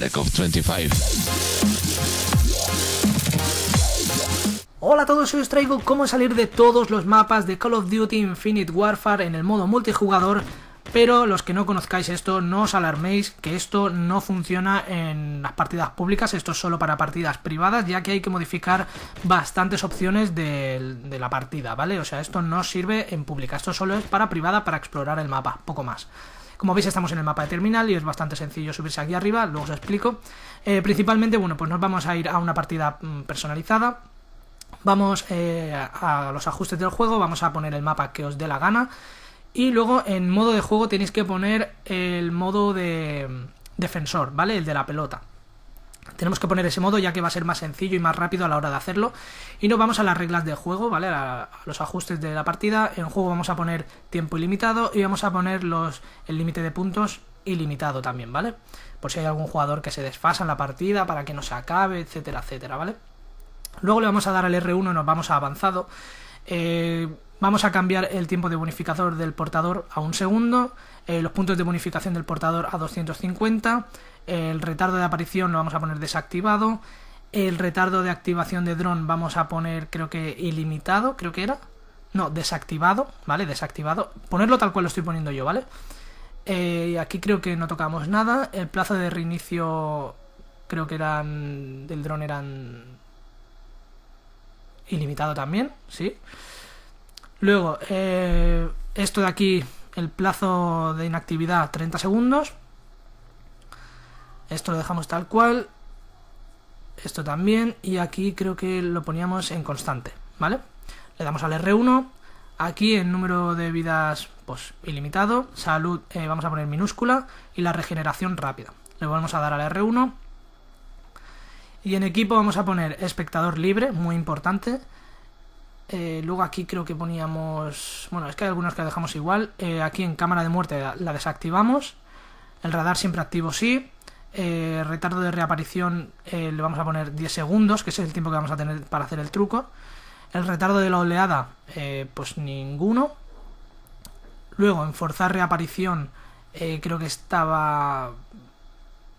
25. Hola a todos, hoy os traigo cómo salir de todos los mapas de Call of Duty Infinite Warfare en el modo multijugador pero los que no conozcáis esto, no os alarméis que esto no funciona en las partidas públicas, esto es solo para partidas privadas, ya que hay que modificar bastantes opciones de, de, la partida, ¿vale? O sea, esto no sirve en pública, esto solo es para privada, para explorar el mapa, poco más. Como veis estamos en el mapa de terminal y es bastante sencillo subirse aquí arriba, luego os explico. Eh, principalmente, bueno, pues nos vamos a ir a una partida mm, personalizada. Vamos eh, a los ajustes del juego, vamos a poner el mapa que os dé la gana. Y luego en modo de juego tenéis que poner el modo de mm, defensor, ¿vale? El de la pelota tenemos que poner ese modo ya que va a ser más sencillo y más rápido a la hora de hacerlo. Y nos vamos a las reglas de juego, ¿vale? A, los ajustes de la partida. En juego vamos a poner tiempo ilimitado y vamos a poner el límite de puntos ilimitado también, ¿vale? Por si hay algún jugador que se desfasa en la partida para que no se acabe, etcétera, etcétera, ¿vale? Luego le vamos a dar al R1 nos vamos a avanzado. Eh, vamos a cambiar el tiempo de bonificador del portador a un segundo, eh, los puntos de bonificación del portador a 250, el retardo de aparición lo vamos a poner desactivado. El retardo de activación de dron vamos a poner, creo que ilimitado, creo que era. No, desactivado, ¿vale? Desactivado. Ponerlo tal cual lo estoy poniendo yo, ¿vale? Eh, aquí creo que no tocamos nada. El plazo de reinicio creo que eran del dron eran ilimitado también, ¿sí? Luego, eh, esto de aquí, el plazo de inactividad 30 segundos. Esto lo dejamos tal cual. Esto también. Y aquí creo que lo poníamos en constante, ¿vale? Le damos al R1. Aquí el número de vidas, pues, ilimitado. Salud, eh, vamos a poner minúscula. Y la regeneración rápida. Le vamos a dar al R1. Y en equipo vamos a poner espectador libre, muy importante. Eh, luego aquí creo que poníamos... Bueno, es que hay algunos que la dejamos igual. Eh, aquí en cámara de muerte la desactivamos. El radar siempre activo sí. Eh, retardo de reaparición eh, le vamos a poner 10 segundos, que es el tiempo que vamos a tener para hacer el truco. El retardo de la oleada, eh, pues ninguno. Luego, en forzar reaparición, creo que estaba...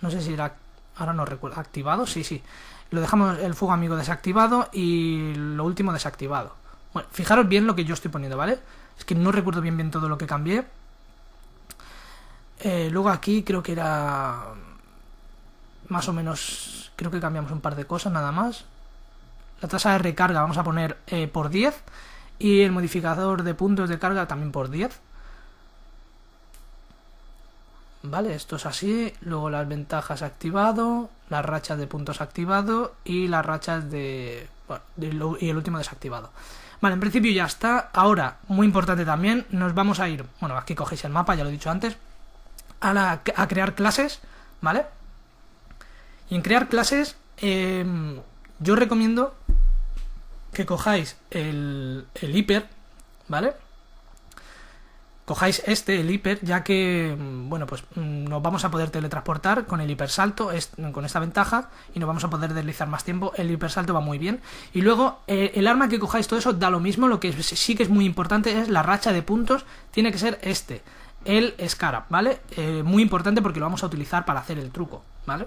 No sé si era... Ahora no recuerdo. ¿Activado? Sí, sí. Lo dejamos el fuego amigo desactivado y lo último desactivado. Bueno, fijaros bien lo que yo estoy poniendo, ¿vale? Es que no recuerdo bien bien todo lo que cambié. luego aquí creo que era más o menos, creo que cambiamos un par de cosas nada más. La tasa de recarga vamos a poner eh, por 10 y el modificador de puntos de carga también por 10. Vale, esto es así. Luego las ventajas activado, las rachas de puntos activado y las rachas de... Bueno, y el último desactivado. Vale, en principio ya está. Ahora, muy importante también, nos vamos a ir... Bueno, aquí cogéis el mapa, ya lo he dicho antes. A, a crear clases, ¿vale? Y en crear clases, em, yo recomiendo que cojáis el, hiper, ¿vale? cojáis este, el hiper, ya que, em, bueno, pues mm, nos vamos a poder teletransportar con el hiper salto, con esta ventaja, y nos vamos a poder deslizar más tiempo. El hiper salto va muy bien. Y luego, eh, el arma que cojáis, todo eso da lo mismo. Lo que sí que es muy importante es la racha de puntos, tiene que ser este, el Scarab, ¿vale? Eh, muy importante porque lo vamos a utilizar para hacer el truco, ¿vale?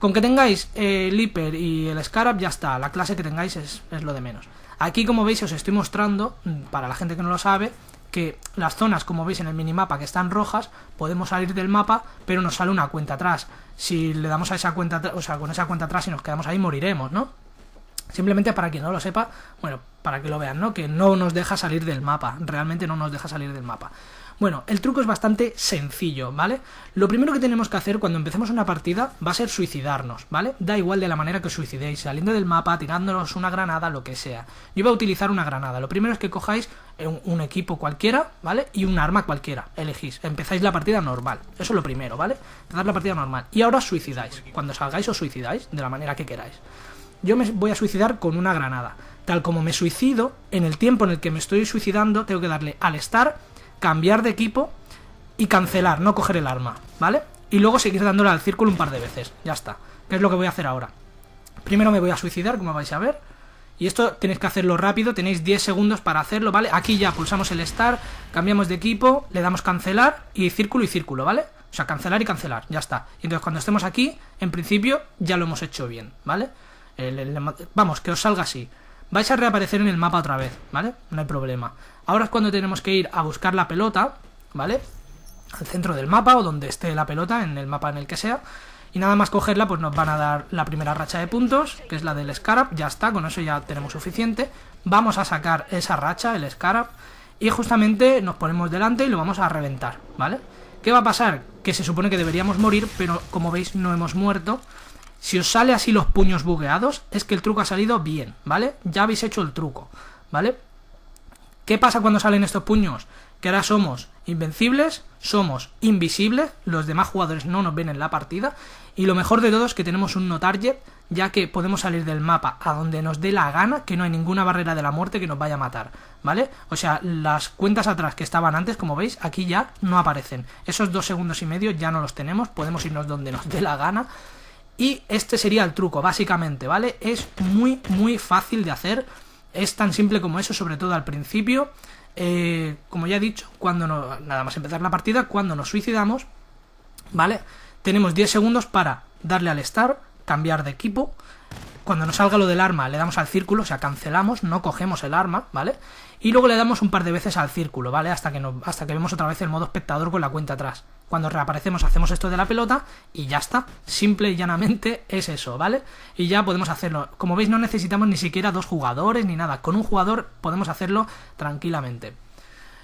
Con que tengáis eh, el Hyper y el Scarab ya está, la clase que tengáis es, lo de menos. Aquí como veis os estoy mostrando, mm, para la gente que no lo sabe, que las zonas, como veis en el minimapa, que están rojas, podemos salir del mapa, pero nos sale una cuenta atrás. Si le damos a esa cuenta, o sea, con esa cuenta atrás y nos quedamos ahí, moriremos, ¿no? Simplemente para quien no lo sepa, bueno, para que lo vean, ¿no? Que no nos deja salir del mapa, realmente no nos deja salir del mapa. Bueno, el truco es bastante sencillo, ¿vale? Lo primero que tenemos que hacer cuando empecemos una partida va a ser suicidarnos, ¿vale? Da igual de la manera que os suicidéis, saliendo del mapa, tirándonos una granada, lo que sea. Yo voy a utilizar una granada. Lo primero es que cojáis un, equipo cualquiera, ¿vale? Y un arma cualquiera, elegís. Empezáis la partida normal, eso es lo primero, ¿vale? Empezáis la partida normal. Y ahora suicidáis. Cuando salgáis os suicidáis, de la manera que queráis. Yo me voy a suicidar con una granada. Tal como me suicido, en el tiempo en el que me estoy suicidando tengo que darle al estar cambiar de equipo y cancelar, no coger el arma, ¿vale? Y luego seguir dándole al círculo un par de veces, ya está. ¿Qué es lo que voy a hacer ahora. Primero me voy a suicidar, como vais a ver. Y esto tenéis que hacerlo rápido, tenéis 10 segundos para hacerlo, ¿vale? Aquí ya pulsamos el Start, cambiamos de equipo, le damos cancelar y círculo y círculo, ¿vale? O sea, cancelar y cancelar, ya está. Y entonces cuando estemos aquí, en principio ya lo hemos hecho bien, ¿vale? vamos, que os salga así vais a reaparecer en el mapa otra vez, ¿vale? No hay problema. Ahora es cuando tenemos que ir a buscar la pelota, ¿vale? Al centro del mapa o donde esté la pelota, en el mapa en el que sea. Y nada más cogerla, pues nos van a dar la primera racha de puntos, que es la del Scarab. Ya está, con eso ya tenemos suficiente. Vamos a sacar esa racha, el Scarab. Y justamente nos ponemos delante y lo vamos a reventar, ¿vale? ¿Qué va a pasar? Que se supone que deberíamos morir, pero como veis no hemos muerto. Si os sale así los puños bugueados, es que el truco ha salido bien, ¿vale? Ya habéis hecho el truco, ¿vale? ¿Qué pasa cuando salen estos puños? Que ahora somos invencibles, somos invisibles, los demás jugadores no nos ven en la partida, y lo mejor de todo es que tenemos un no target, ya que podemos salir del mapa a donde nos dé la gana, que no hay ninguna barrera de la muerte que nos vaya a matar, ¿vale? O sea, las cuentas atrás que estaban antes, como veis, aquí ya no aparecen. Esos dos segundos y medio ya no los tenemos, podemos irnos donde nos dé la gana. Y este sería el truco, básicamente, ¿vale? Es muy, muy fácil de hacer. Es tan simple como eso, sobre todo al principio. Eh, como ya he dicho, cuando no, nada más empezar la partida, cuando nos suicidamos, ¿vale? Tenemos 10 segundos para darle al estar cambiar de equipo cuando nos salga lo del arma, le damos al círculo, o sea, cancelamos, no cogemos el arma, ¿vale? Y luego le damos un par de veces al círculo, ¿vale? Hasta que, hasta que vemos otra vez el modo espectador con la cuenta atrás. Cuando reaparecemos hacemos esto de la pelota y ya está. Simple y llanamente es eso, ¿vale? Y ya podemos hacerlo. Como veis no necesitamos ni siquiera dos jugadores ni nada. Con un jugador podemos hacerlo tranquilamente.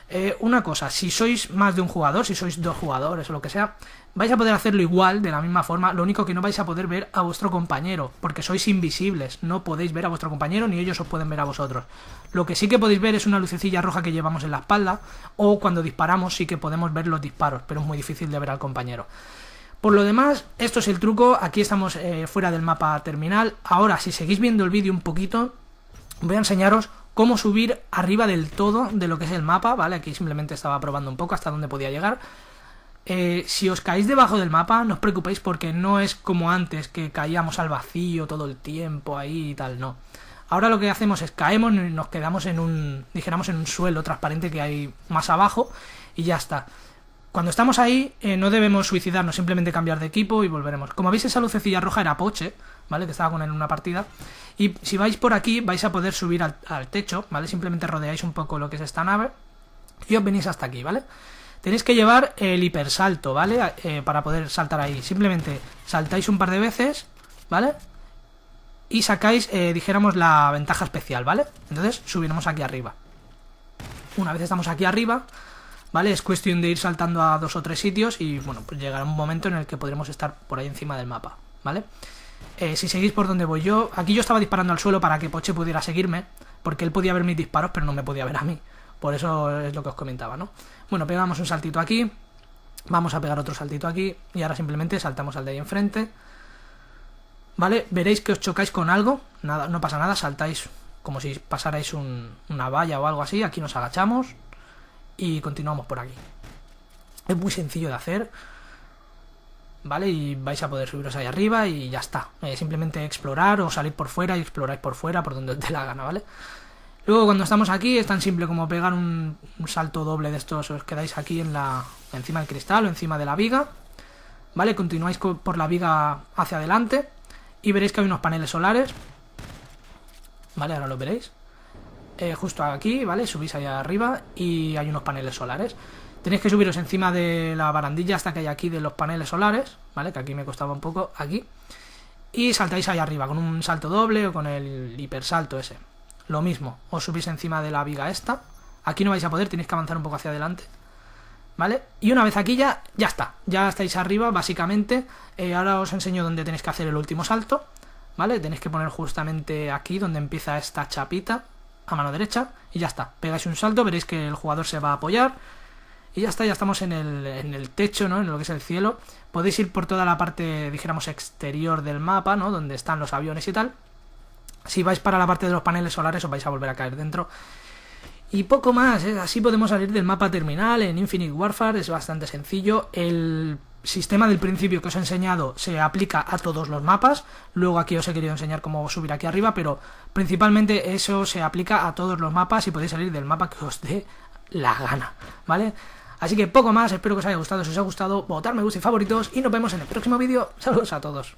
Eh, una cosa, si sois más de un jugador, si sois dos jugadores o lo que sea, vais a poder hacerlo igual, de la misma forma, lo único que no vais a poder ver a vuestro compañero, porque sois invisibles, no podéis ver a vuestro compañero ni ellos os pueden ver a vosotros. Lo que sí que podéis ver es una lucecilla roja que llevamos en la espalda, o cuando disparamos sí que podemos ver los disparos, pero es muy difícil de ver al compañero. Por lo demás, esto es el truco, aquí estamos eh, fuera del mapa terminal, ahora si seguís viendo el vídeo un poquito, voy a enseñaros cómo subir arriba del todo de lo que es el mapa, ¿vale? Aquí simplemente estaba probando un poco hasta dónde podía llegar. Eh, si os caéis debajo del mapa, no os preocupéis porque no es como antes, que caíamos al vacío todo el tiempo ahí y tal, no. Ahora lo que hacemos es caemos y nos quedamos en un, dijéramos, en un suelo transparente que hay más abajo y ya está. Cuando estamos ahí eh, no debemos suicidarnos, simplemente cambiar de equipo y volveremos. Como veis esa lucecilla roja era Poche, ¿vale? Que estaba con él en una partida. Y si vais por aquí vais a poder subir al, techo, ¿vale? Simplemente rodeáis un poco lo que es esta nave y os venís hasta aquí, ¿vale? Tenéis que llevar el hipersalto, ¿vale? Eh, para poder saltar ahí. Simplemente saltáis un par de veces, ¿vale? Y sacáis, eh, dijéramos, la ventaja especial, ¿vale? Entonces subiremos aquí arriba. Una vez estamos aquí arriba, ¿vale? Es cuestión de ir saltando a dos o tres sitios y, bueno, pues llegará un momento en el que podremos estar por ahí encima del mapa, ¿vale? vale eh, si seguís por donde voy yo, aquí yo estaba disparando al suelo para que Poche pudiera seguirme, porque él podía ver mis disparos, pero no me podía ver a mí. Por eso es lo que os comentaba, ¿no? Bueno, pegamos un saltito aquí, vamos a pegar otro saltito aquí, y ahora simplemente saltamos al de ahí enfrente. ¿Vale? Veréis que os chocáis con algo, nada, no pasa nada, saltáis como si pasarais una valla o algo así, aquí nos agachamos y continuamos por aquí. Es muy sencillo de hacer, ¿vale? Y vais a poder subiros ahí arriba y ya está. Eh, simplemente explorar o salir por fuera y exploráis por fuera por donde os dé la gana, ¿vale? Luego cuando estamos aquí es tan simple como pegar un, salto doble de estos, os quedáis aquí en la encima del cristal o encima de la viga, ¿vale? Continuáis por la viga hacia adelante y veréis que hay unos paneles solares, ¿vale? Ahora lo veréis. Eh, justo aquí, ¿vale? Subís allá arriba y hay unos paneles solares. Tenéis que subiros encima de la barandilla hasta que hay aquí de los paneles solares, ¿vale? Que aquí me costaba un poco, aquí. Y saltáis ahí arriba con un salto doble o con el hipersalto ese. Lo mismo, os subís encima de la viga esta. Aquí no vais a poder, tenéis que avanzar un poco hacia adelante. ¿Vale? Y una vez aquí ya, ya está. Ya estáis arriba, básicamente. Eh, ahora os enseño dónde tenéis que hacer el último salto. ¿Vale? Tenéis que poner justamente aquí, donde empieza esta chapita, a mano derecha. Y ya está. Pegáis un salto, veréis que el jugador se va a apoyar y ya está, ya estamos en el, techo, ¿no? En lo que es el cielo. Podéis ir por toda la parte, dijéramos, exterior del mapa, ¿no? Donde están los aviones y tal. Si vais para la parte de los paneles solares os vais a volver a caer dentro. Y poco más, ¿eh? así podemos salir del mapa terminal en Infinite Warfare, es bastante sencillo. El sistema del principio que os he enseñado se aplica a todos los mapas. Luego aquí os he querido enseñar cómo subir aquí arriba, pero principalmente eso se aplica a todos los mapas y podéis salir del mapa que os dé la gana, ¿vale? Así que poco más, espero que os haya gustado, si os ha gustado, votar me gusta y favoritos y nos vemos en el próximo vídeo. Saludos a todos.